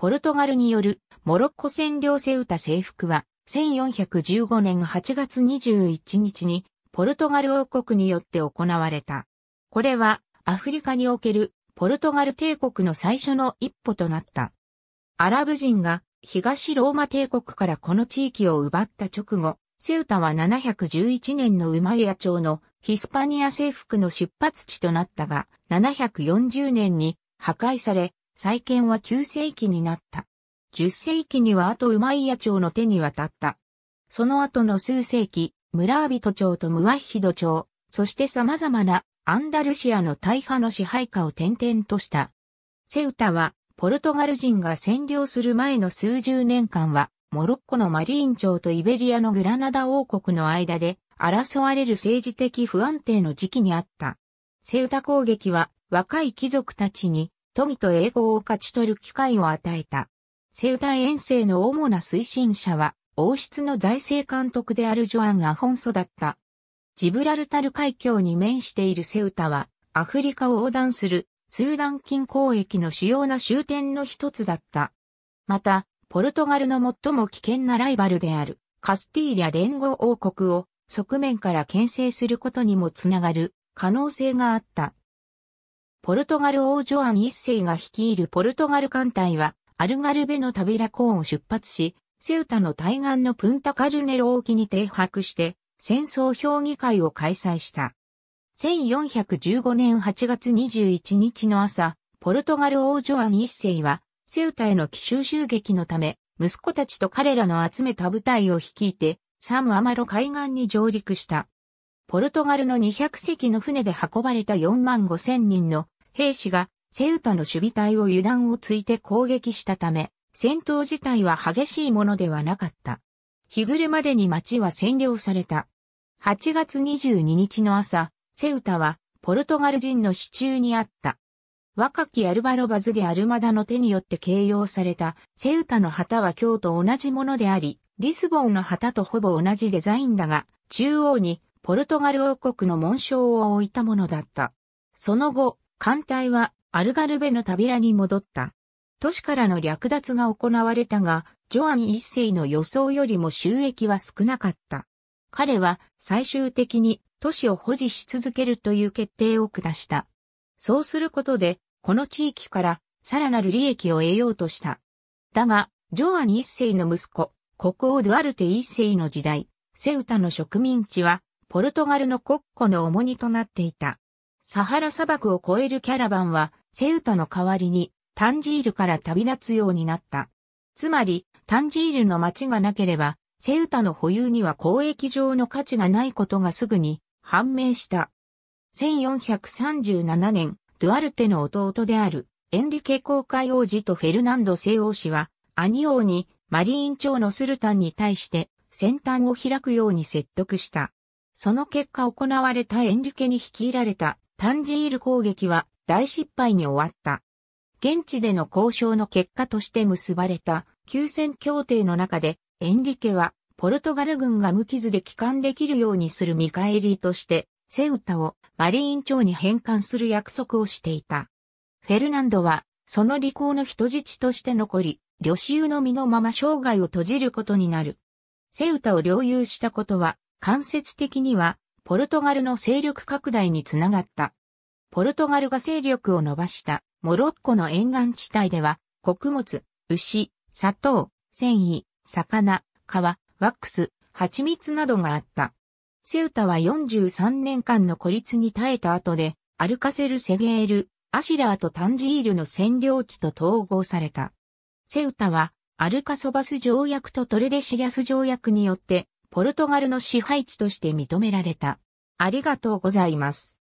ポルトガルによるモロッコ占領セウタ征服は、1415年8月21日にポルトガル王国によって行われた。これはアフリカにおけるポルトガル帝国の最初の一歩となった。アラブ人が東ローマ帝国からこの地域を奪った直後、セウタは711年のウマイア朝のヒスパニア征服の出発地となったが、740年に破壊され、再建は9世紀になった。10世紀には後馬イヤ朝の手に渡った。その後の数世紀、村人町とムワッヒド町、そして様々なアンダルシアの大派の支配下を転々とした。セウタは、ポルトガル人が占領する前の数十年間は、モロッコのマリーン朝とイベリアのグラナダ王国の間で、争われる政治的不安定の時期にあった。セウタ攻撃は、若い貴族たちに富と栄光を勝ち取る機会を与えた。セウタ。遠征の主な推進者は、王室の財政監督であるジョアン・アホンソだった。ジブラルタル海峡に面しているセウタは、アフリカを横断するスーダン近交易の主要な終点の一つだった。また、ポルトガルの最も危険なライバルであるカスティーリャ連合王国を側面から牽制することにもつながる可能性があった。ポルトガル王ジョアン一世が率いるポルトガル艦隊は、アルガルベのタビラコーンを出発し、セウタの対岸のプンタカルネロ沖に停泊して、戦争評議会を開催した。1415年8月21日の朝、ポルトガル王ジョアン一世は、セウタへの奇襲襲撃のため、息子たちと彼らの集めた部隊を率いて、サムアマロ海岸に上陸した。ポルトガルの200隻の船で運ばれた4万5千人の兵士がセウタの守備隊を油断をついて攻撃したため、戦闘自体は激しいものではなかった。日暮れまでに町は占領された。8月22日の朝、セウタはポルトガル人の手中にあった。若きアルバロバズでアルマダの手によって形容されたセウタの旗は今日と同じものであり、リスボンの旗とほぼ同じデザインだが、中央にポルトガル王国の紋章を置いたものだった。その後、艦隊はアルガルベの扉に戻った。都市からの略奪が行われたが、ジョアン一世の予想よりも収益は少なかった。彼は最終的に都市を保持し続けるという決定を下した。そうすることで、この地域からさらなる利益を得ようとした。だが、ジョアン一世の息子、国王ドゥアルテ一世の時代、セウタの植民地はポルトガルの国庫の重荷となっていた。サハラ砂漠を越えるキャラバンは、セウタの代わりに、タンジールから旅立つようになった。つまり、タンジールの町がなければ、セウタの保有には交易上の価値がないことがすぐに判明した。1437年、ドゥアルテの弟であるエンリケ公会王子とフェルナンド西王子は、兄王にマリーン朝のスルタンに対して先端を開くように説得した。その結果行われたエンリケに率いられたタンジール攻撃は大失敗に終わった。現地での交渉の結果として結ばれた休戦協定の中でエンリケはポルトガル軍が無傷で帰還できるようにする見返りとしてセウタをマリーン町に返還する約束をしていた。フェルナンドはその履行の人質として残り、旅衆の身のまま生涯を閉じることになる。セウタを領有したことは間接的には、ポルトガルの勢力拡大につながった。ポルトガルが勢力を伸ばしたモロッコの沿岸地帯では、穀物、牛、砂糖、繊維、魚、皮、ワックス、蜂蜜などがあった。セウタは43年間の孤立に耐えた後で、アルカセル・セゲール、アシラーとタンジールの占領地と統合された。セウタは、アルカソバス条約とトルデシリアス条約によってポルトガルの支配地として認められた。ありがとうございます。